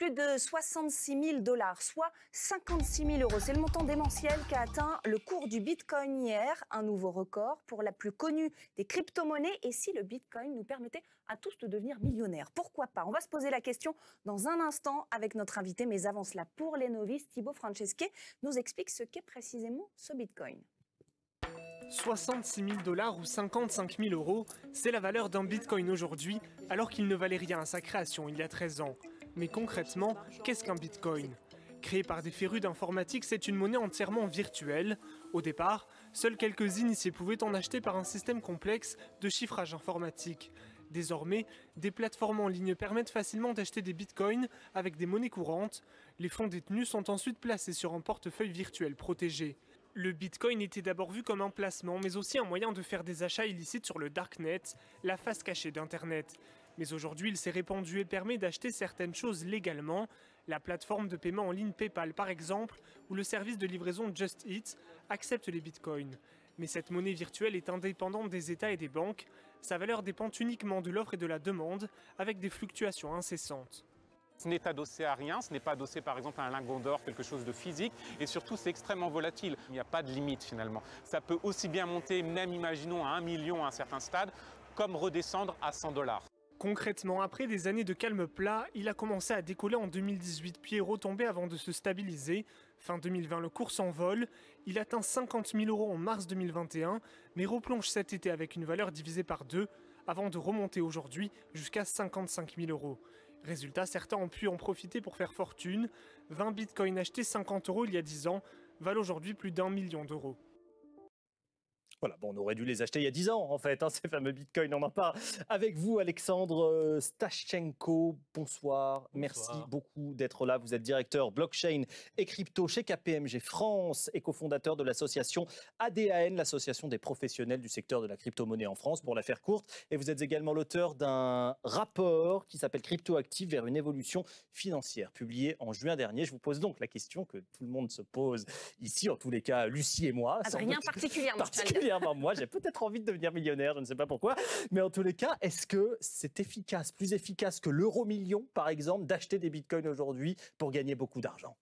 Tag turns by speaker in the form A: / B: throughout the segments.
A: plus de 66 000 dollars, soit 56 000 euros. C'est le montant démentiel qu'a atteint le cours du Bitcoin hier, un nouveau record pour la plus connue des crypto-monnaies. Et si le Bitcoin nous permettait à tous de devenir millionnaires, pourquoi pas On va se poser la question dans un instant avec notre invité, mais avant cela, pour les novices, Thibaut Franceschi nous explique ce qu'est précisément ce Bitcoin.
B: 66 000 dollars ou 55 000 euros, c'est la valeur d'un bitcoin aujourd'hui, alors qu'il ne valait rien à sa création il y a 13 ans. Mais concrètement, qu'est-ce qu'un bitcoin Créé par des férus d'informatique, c'est une monnaie entièrement virtuelle. Au départ, seuls quelques initiés pouvaient en acheter par un système complexe de chiffrage informatique. Désormais, des plateformes en ligne permettent facilement d'acheter des bitcoins avec des monnaies courantes. Les fonds détenus sont ensuite placés sur un portefeuille virtuel protégé. Le bitcoin était d'abord vu comme un placement, mais aussi un moyen de faire des achats illicites sur le darknet, la face cachée d'Internet. Mais aujourd'hui, il s'est répandu et permet d'acheter certaines choses légalement. La plateforme de paiement en ligne PayPal, par exemple, ou le service de livraison Just Eat acceptent les bitcoins. Mais cette monnaie virtuelle est indépendante des États et des banques. Sa valeur dépend uniquement de l'offre et de la demande, avec des fluctuations incessantes. Ce n'est adossé
C: à rien, ce n'est pas adossé par exemple à un lingon d'or, quelque chose de physique, et surtout c'est extrêmement volatile. Il n'y a pas de limite finalement. Ça peut aussi bien monter, même imaginons à un million à un certain stade, comme redescendre à 100 dollars.
B: Concrètement, après des années de calme plat, il a commencé à décoller en 2018 puis est retombé avant de se stabiliser. Fin 2020, le cours s'envole. Il atteint 50 000 euros en mars 2021, mais replonge cet été avec une valeur divisée par deux avant de remonter aujourd'hui jusqu'à 55 000 euros. Résultat, certains ont pu en profiter pour faire fortune. 20 bitcoins achetés 50 euros il y a 10 ans valent aujourd'hui plus d'un million d'euros.
D: Voilà, bon, on aurait dû les acheter il y a 10 ans, en fait, hein, ces fameux bitcoins. On en parle avec vous, Alexandre euh, Stachenko. Bonsoir. Merci beaucoup d'être là. Vous êtes directeur blockchain et crypto chez KPMG France et cofondateur de l'association ADAN, l'association des professionnels du secteur de la crypto-monnaie en France, pour la faire courte. Et vous êtes également l'auteur d'un rapport qui s'appelle Crypto vers une évolution financière, publié en juin dernier. Je vous pose donc la question que tout le monde se pose ici, en tous les cas, Lucie et moi. rien particulièrement. particulièrement moi, j'ai peut-être envie de devenir millionnaire, je ne sais pas pourquoi. Mais en tous les cas, est-ce que c'est efficace, plus efficace que l'euro million, par exemple, d'acheter des bitcoins aujourd'hui pour gagner beaucoup d'argent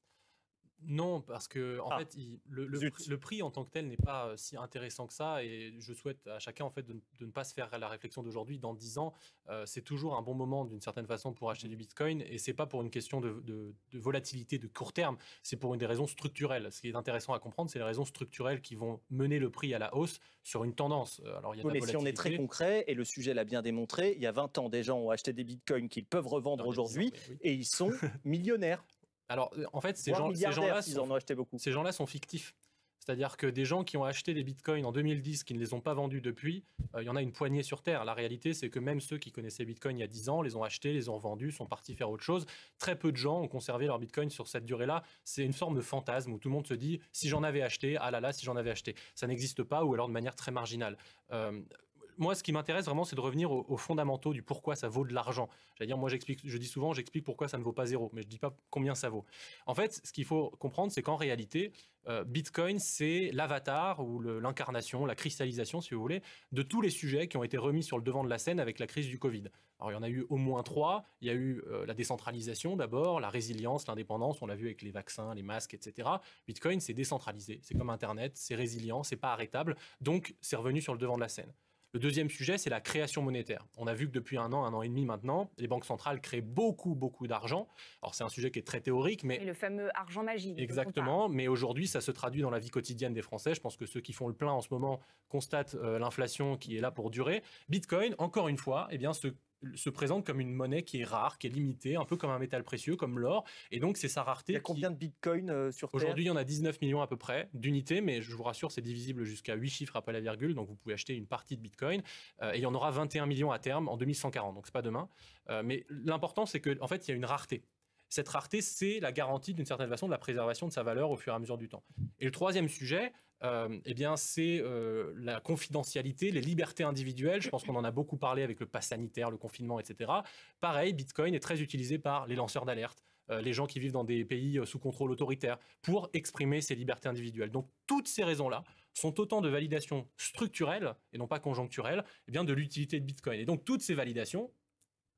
C: non, parce que en ah. fait, le, prix, en tant que tel n'est pas euh, si intéressant que ça, et je souhaite à chacun en fait de, ne pas se faire la réflexion d'aujourd'hui. Dans 10 ans, euh, c'est toujours un bon moment d'une certaine façon pour acheter du Bitcoin, et c'est pas pour une question de, volatilité de court terme, c'est pour une des raisons structurelles. Ce qui est intéressant à comprendre, c'est les raisons structurelles qui vont mener le prix à la hausse sur une tendance. Euh, alors, mais si on est très
D: concret, et le sujet l'a bien démontré, il y a 20 ans, des gens ont acheté des Bitcoins qu'ils peuvent revendre aujourd'hui, et ils sont millionnaires. Alors, euh,
C: en fait, ces gens-là gens sont, sont fictifs. C'est-à-dire que des gens qui ont acheté des bitcoins en 2010, qui ne les ont pas vendus depuis, euh, il y en a une poignée sur Terre. La réalité, c'est que même ceux qui connaissaient Bitcoin il y a 10 ans, les ont achetés, les ont vendus, sont partis faire autre chose. Très peu de gens ont conservé leur Bitcoin sur cette durée-là. C'est une forme de fantasme où tout le monde se dit si j'en avais acheté, ah là là, si j'en avais acheté. Ça n'existe pas ou alors de manière très marginale. Euh, moi, ce qui m'intéresse vraiment, c'est de revenir aux, fondamentaux du pourquoi ça vaut de l'argent. à dire, moi, je dis souvent, j'explique pourquoi ça ne vaut pas zéro, mais je ne dis pas combien ça vaut. En fait, ce qu'il faut comprendre, c'est qu'en réalité, euh, Bitcoin, c'est l'avatar ou l'incarnation, la cristallisation, si vous voulez, de tous les sujets qui ont été remis sur le devant de la scène avec la crise du Covid. Alors, il y en a eu au moins trois. Il y a eu euh, la décentralisation d'abord, la résilience, l'indépendance. On l'a vu avec les vaccins, les masques, etc. Bitcoin, c'est décentralisé. C'est comme Internet, c'est résilient, c'est pas arrêtable. Donc, c'est revenu sur le devant de la scène. Le deuxième sujet, c'est la création monétaire. On a vu que depuis un an, un an et demi maintenant, les banques centrales créent beaucoup, beaucoup d'argent. Alors c'est un sujet qui est très théorique, mais... le fameux argent magique. Exactement, mais aujourd'hui, ça se traduit dans la vie quotidienne des Français. Je pense que ceux qui font le plein en ce moment constatent euh, l'inflation qui est là pour durer. Bitcoin, encore une fois, eh bien, ce se présente comme une monnaie qui est rare, qui est limitée, un peu comme un métal précieux, comme l'or. Et donc, c'est sa rareté. Il y a combien de
D: bitcoins euh,
C: sur Terre Aujourd'hui, il y en a 19 millions à peu près d'unités, mais je vous rassure, c'est divisible jusqu'à 8 chiffres après la virgule. Donc, vous pouvez acheter une partie de bitcoin. Euh, et il y en aura 21 millions à terme en 2140. Donc, c'est pas demain. Euh, mais l'important, c'est que en fait, il y a une rareté cette rareté, c'est la garantie d'une certaine façon de la préservation de sa valeur au fur et à mesure du temps. Et le troisième sujet, euh, eh bien, c'est euh, la confidentialité, les libertés individuelles. Je pense qu'on en a beaucoup parlé avec le pass sanitaire, le confinement, etc. Pareil, Bitcoin est très utilisé par les lanceurs d'alerte, euh, les gens qui vivent dans des pays sous contrôle autoritaire, pour exprimer ces libertés individuelles. Donc, toutes ces raisons-là sont autant de validations structurelles et non pas conjoncturelles eh bien, de l'utilité de Bitcoin. Et donc, toutes ces validations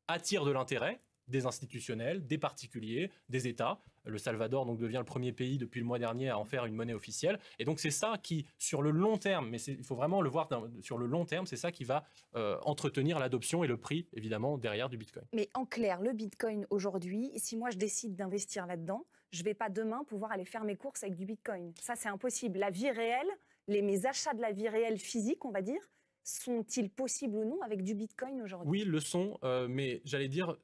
C: attirent de l'intérêt des institutionnels, des particuliers, des États. Le Salvador donc devient le premier pays depuis le mois dernier à en faire une monnaie officielle. Et donc c'est ça qui, sur le long terme, mais il faut vraiment le voir sur le long terme, c'est ça qui va euh, entretenir l'adoption et le prix évidemment derrière du Bitcoin.
A: Mais en clair, le Bitcoin aujourd'hui, si moi je décide d'investir là-dedans, je ne vais pas demain pouvoir aller faire mes courses avec du Bitcoin. Ça c'est impossible. La vie réelle, les mes achats de la vie réelle physique, on va dire, sont-ils possibles ou non avec du Bitcoin aujourd'hui
C: Oui, le sont, euh, mais j'allais dire,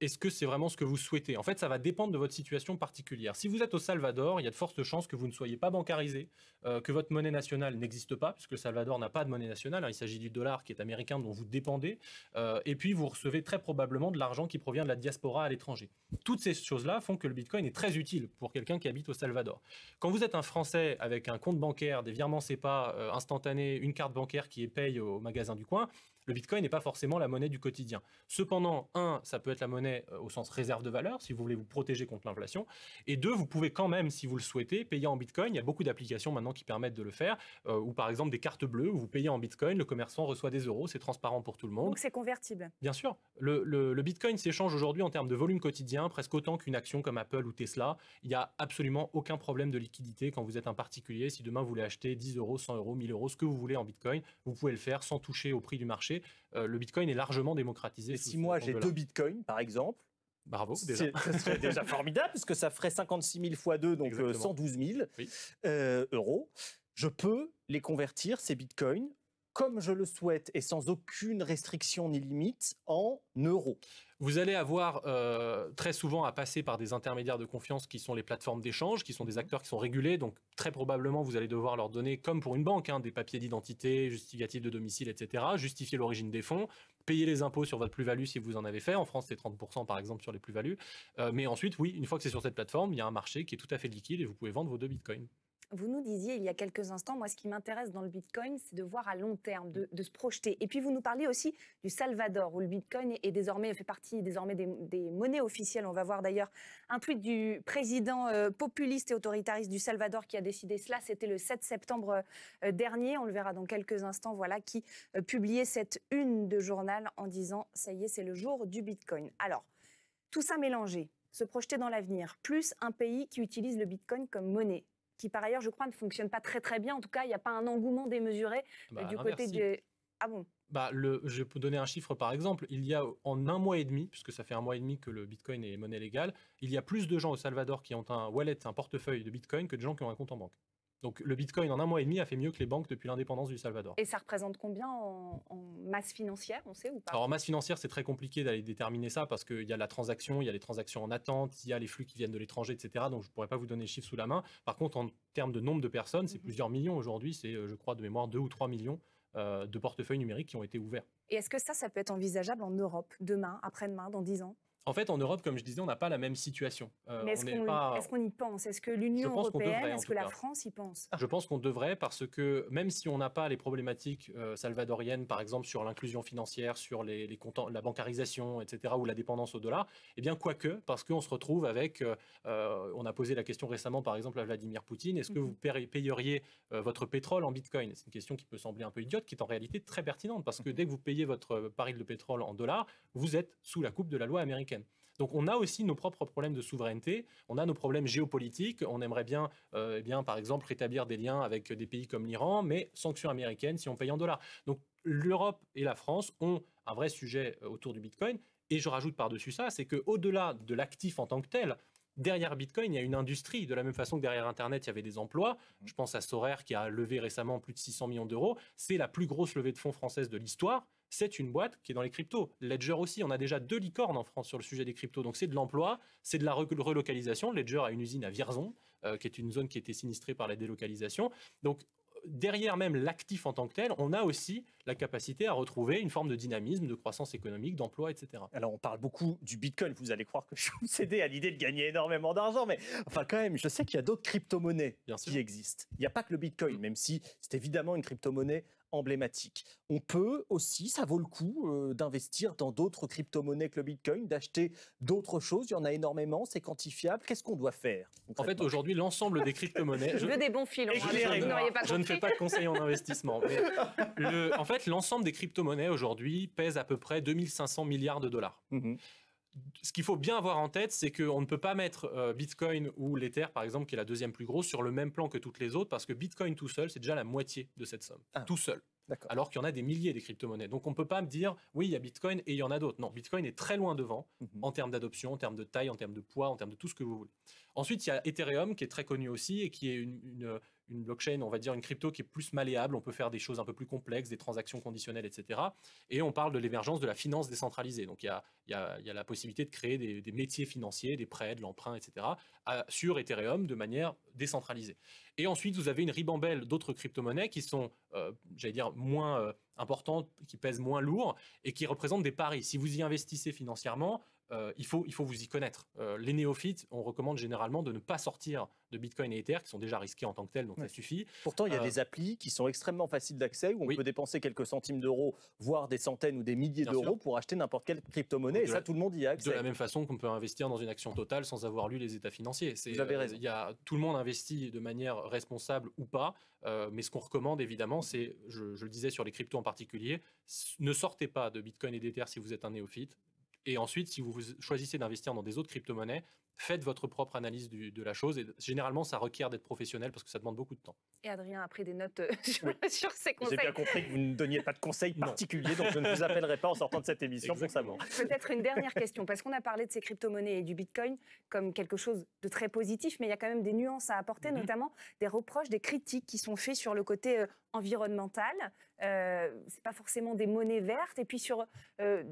C: est-ce que c'est vraiment ce que vous souhaitez En fait, ça va dépendre de votre situation particulière. Si vous êtes au Salvador, il y a de fortes chances que vous ne soyez pas bancarisé, euh, que votre monnaie nationale n'existe pas, puisque le Salvador n'a pas de monnaie nationale. Hein. il s'agit du dollar qui est américain, dont vous dépendez. Euh, et puis, vous recevez très probablement de l'argent qui provient de la diaspora à l'étranger. Toutes ces choses-là font que le Bitcoin est très utile pour quelqu'un qui habite au Salvador. Quand vous êtes un Français avec un compte bancaire, des virements SEPA euh, instantanés, une carte bancaire qui est paye au magasin du coin, le Bitcoin n'est pas forcément la monnaie du quotidien. Cependant, un, ça peut être la monnaie euh, au sens réserve de valeur, si vous voulez vous protéger contre l'inflation. Et deux, vous pouvez quand même, si vous le souhaitez, payer en Bitcoin. Il y a beaucoup d'applications maintenant qui permettent de le faire, euh, ou par exemple des cartes bleues où vous payez en Bitcoin, le commerçant reçoit des euros, c'est transparent pour tout le monde. Donc c'est convertible. Bien sûr. Le, le Bitcoin s'échange aujourd'hui en termes de volume quotidien, presque autant qu'une action comme Apple ou Tesla. Il n'y a absolument aucun problème de liquidité quand vous êtes un particulier. Si demain vous voulez acheter 10 euros, 100 euros, 1000 euros, ce que vous voulez en Bitcoin, vous pouvez le faire sans toucher au prix du marché
D: euh, le Bitcoin est largement démocratisé. si moi j'ai deux Bitcoins, par exemple, Bravo, déjà. déjà formidable, puisque ça ferait 56 000 fois 2, donc 112 euh, 000 euh, euros. Je peux les convertir, ces bitcoins, comme je le souhaite et sans aucune restriction ni limite en euros.
C: Vous allez avoir euh, très souvent à passer par des intermédiaires de confiance qui sont les plateformes d'échange, qui sont des mhm. acteurs qui sont régulés. Donc très probablement, vous allez devoir leur donner, comme pour une banque, hein, des papiers d'identité, justificatifs de domicile, etc., justifier l'origine des fonds, payer les impôts sur votre plus-value si vous en avez fait. En France, c'est 30% par exemple sur les plus-values. Euh, mais ensuite, oui, une fois que c'est sur cette plateforme, il y a un marché qui est tout à fait liquide et vous pouvez vendre vos deux bitcoins.
A: Vous nous disiez il y a quelques instants, moi ce qui m'intéresse dans le Bitcoin, c'est de voir à long terme, de, se projeter. Et puis vous nous parlez aussi du Salvador, où le Bitcoin est désormais, fait partie désormais des, monnaies officielles. On va voir d'ailleurs un tweet du président euh, populiste et autoritariste du Salvador qui a décidé cela. C'était le 7 septembre euh, dernier, on le verra dans quelques instants, voilà, qui euh, publiait cette une de journal en disant, ça y est, c'est le jour du Bitcoin. Alors, tout ça mélangé, se projeter dans l'avenir, plus un pays qui utilise le Bitcoin comme monnaie qui par ailleurs, je crois, ne fonctionne pas très très bien. En tout cas, il n'y a pas un engouement démesuré bah, du côté du. Ah bon
C: bah, le, je vais vous donner un chiffre par exemple. Il y a en un mois et demi, puisque ça fait un mois et demi que le Bitcoin est monnaie légale, il y a plus de gens au Salvador qui ont un wallet, un portefeuille de Bitcoin que de gens qui ont un compte en banque. Donc le Bitcoin en un mois et demi a fait mieux que les banques depuis l'indépendance du Salvador. Et
A: ça représente combien en, masse financière, on sait ou pas
C: Alors en masse financière, c'est très compliqué d'aller déterminer ça parce qu'il y a la transaction, il y a les transactions en attente, il y a les flux qui viennent de l'étranger, etc. Donc je ne pourrais pas vous donner le chiffres sous la main. Par contre, en termes de nombre de personnes, c'est mhm. plusieurs millions aujourd'hui, c'est euh, je crois de mémoire 2 ou 3 millions euh, de portefeuilles numériques qui ont été ouverts.
A: Et est-ce que ça, ça peut être envisageable en Europe demain, après-demain, dans 10 ans
C: en fait, en Europe, comme je disais, on n'a pas la même situation. Euh, Mais est-ce qu'on
A: y pense Est-ce que l'Union européenne, est-ce que la France y pense
C: Je pense qu'on devrait parce que même si on n'a pas les problématiques euh, salvadoriennes, par exemple sur l'inclusion financière, sur les, comptes, la bancarisation, etc., ou la dépendance au dollar, eh bien quoique, parce qu'on se retrouve avec, euh, on a posé la question récemment, par exemple à Vladimir Poutine, est-ce que mm-hmm. vous payeriez votre pétrole en Bitcoin C'est une question qui peut sembler un peu idiote, qui est en réalité très pertinente parce que mm-hmm. dès que vous payez votre pari de pétrole en dollars, vous êtes sous la coupe de la loi américaine. Donc on a aussi nos propres problèmes de souveraineté, on a nos problèmes géopolitiques, on aimerait bien, euh, eh bien par exemple, rétablir des liens avec des pays comme l'Iran, mais sanctions américaines si on paye en dollars. Donc l'Europe et la France ont un vrai sujet euh, autour du Bitcoin. Et je rajoute par-dessus ça, c'est qu'au-delà de l'actif en tant que tel, derrière Bitcoin, il y a une industrie. De la même façon que derrière Internet, il y avait des emplois. Mm. Je pense à Soraire qui a levé récemment plus de 600 millions d'euros. C'est la plus grosse levée de fonds française de l'histoire. C'est une boîte qui est dans les cryptos. Ledger aussi, on a déjà deux licornes en France sur le sujet des cryptos. Donc c'est de l'emploi, c'est de la relocalisation. Ledger a une usine à Vierzon, euh, qui est une zone qui était sinistrée par la délocalisation. Donc derrière même l'actif en tant que tel, on a aussi la capacité à retrouver une forme de
D: dynamisme, de croissance économique, d'emploi, etc. Alors on parle beaucoup du Bitcoin, vous allez croire que je suis obsédé à l'idée de gagner énormément d'argent, mais enfin quand même, je sais qu'il y a d'autres crypto-monnaies qui existent. Il n'y a pas que le Bitcoin, même si c'est évidemment une crypto-monnaie emblématique. On peut aussi, ça vaut le coup euh, d'investir dans d'autres crypto-monnaies que le Bitcoin, d'acheter d'autres choses. Il y en a énormément, c'est quantifiable. Qu'est-ce qu'on doit faire
C: En fait, aujourd'hui, l'ensemble des crypto-monnaies. je... veux
A: des bons filons. Hein, je ne fais pas
C: de conseil en investissement. En fait, l'ensemble des crypto-monnaies aujourd'hui pèse à peu près 2500 milliards de dollars. Mhm ce qu'il faut bien avoir en tête, c'est qu'on ne peut pas mettre euh, Bitcoin ou l'Ether, par exemple, qui est la deuxième plus grosse, sur le même plan que toutes les autres, parce que Bitcoin tout seul, c'est déjà la moitié de cette somme, ah. tout seul. Alors qu'il y en a des milliers des crypto-monnaies. Donc on ne peut pas me dire, oui, il y a Bitcoin et il y en a d'autres. Non, Bitcoin est très loin devant mhm. en termes d'adoption, en termes de taille, en termes de poids, en termes de tout ce que vous voulez. Ensuite, il y a Ethereum qui est très connu aussi et qui est une, une blockchain, on va dire une crypto qui est plus malléable, on peut faire des choses un peu plus complexes, des transactions conditionnelles, etc. Et on parle de l'émergence de la finance décentralisée. Donc il y a, la possibilité de créer des, métiers financiers, des prêts, de l'emprunt, etc. sur Ethereum de manière décentralisée. Et ensuite, vous avez une ribambelle d'autres crypto-monnaies qui sont, euh, j'allais dire, moins euh, importantes, qui pèsent moins lourd et qui représentent des paris. Si vous y investissez financièrement, euh, il, faut, vous y connaître. Euh, les néophytes, on recommande généralement de ne pas sortir de Bitcoin et Ether, qui sont déjà risqués en tant que tels, donc ça suffit. Pourtant,
D: il y a euh, des applis qui sont extrêmement faciles d'accès, où on peut dépenser quelques centimes d'euros, voire des centaines ou des milliers d'euros pour acheter n'importe quelle crypto-monnaie, et ça, tout
C: le monde y a accès. De la même façon qu'on peut investir dans une action totale sans avoir lu les états financiers. Vous avez Y a, tout le monde investit de manière responsable ou pas, mais ce qu'on recommande, évidemment, c'est, je, je le disais sur les cryptos en particulier, ne sortez pas de Bitcoin et d'Ether si vous êtes un néophyte et ensuite, si vous choisissez d'investir dans des autres crypto-monnaies, faites votre propre analyse de la chose. Et généralement, ça requiert d'être professionnel parce que ça demande beaucoup de temps.
A: Et Adrien a pris des notes euh, sur, ces conseils. J'ai bien
D: compris que vous ne donniez pas de conseils particuliers, donc je ne vous appellerai pas en sortant de cette émission Peut-être
A: une dernière question, parce qu'on a parlé de ces crypto-monnaies et du Bitcoin comme quelque chose de très positif, mais il y a quand même des nuances à apporter, mhm. notamment des reproches, des critiques qui sont faits sur le côté euh, environnemental. Euh, c'est pas forcément des monnaies vertes. Et puis sur euh,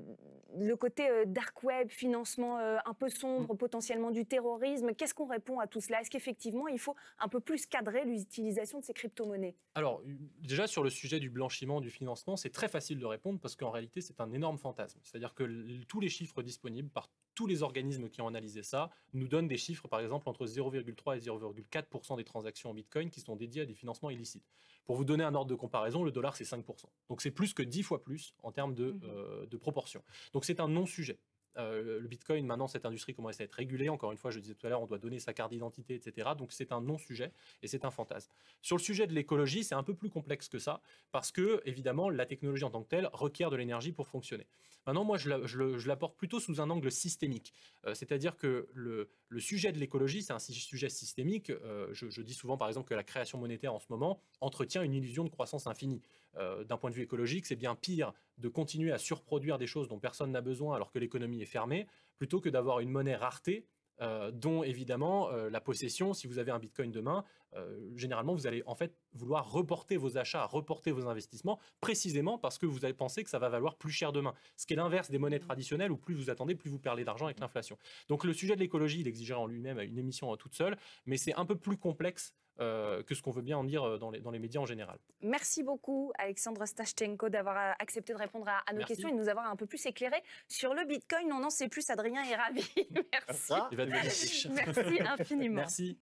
A: le côté dark web, financement un peu sombre, mhm. potentiellement du terrorisme. Qu'est-ce qu'on répond à tout cela Est-ce qu'effectivement, il faut un peu plus cadrer l'utilisation de ces crypto-monnaies
C: Alors, euh, déjà, sur le sujet du blanchiment, du financement, c'est très facile de répondre parce qu'en réalité, c'est un énorme fantasme. C'est-à-dire que tous les chiffres disponibles par tous les organismes qui ont analysé ça nous donnent des chiffres, par exemple, entre 0,3 et 0,4 des transactions en Bitcoin qui sont dédiées à des financements illicites. Pour vous donner un ordre de comparaison, le dollar, c'est 5 Donc c'est plus que 10 fois plus en termes de, mmh euh, de proportion. Donc c'est un non-sujet. Euh, le Bitcoin, maintenant, cette industrie commence à être régulée. Encore une fois, je disais tout à l'heure, on doit donner sa carte d'identité, etc. Donc c'est un non-sujet et c'est un fantasme. Sur le sujet de l'écologie, c'est un peu plus complexe que ça, parce que, évidemment, la technologie en tant que telle requiert de l'énergie pour fonctionner. Maintenant, moi, je l'apporte plutôt sous un angle systémique. Euh, c'est-à-dire que le, sujet de l'écologie, c'est un sujet systémique. Euh, je, dis souvent, par exemple, que la création monétaire en ce moment entretient une illusion de croissance infinie. D'un point de vue écologique, c'est bien pire de continuer à surproduire des choses dont personne n'a besoin alors que l'économie est fermée, plutôt que d'avoir une monnaie rareté euh, dont évidemment euh, la possession, si vous avez un Bitcoin demain, euh, généralement vous allez en fait vouloir reporter vos achats, reporter vos investissements, précisément parce que vous avez pensé que ça va valoir plus cher demain. Ce qui est l'inverse des monnaies mmh. traditionnelles où plus vous attendez, plus vous perdez d'argent avec mmh. l'inflation. Donc le sujet de l'écologie, il exigerait en lui-même une émission toute seule, mais c'est un peu plus complexe euh, que ce qu'on veut bien en dire euh, dans les, dans les médias en général.
A: Merci beaucoup Alexandre Stachenko d'avoir euh, accepté de répondre à, nos questions et de nous avoir un peu plus éclairé sur le Bitcoin. On non, sait plus Adrien est ravi. Merci. Merci infiniment. Merci.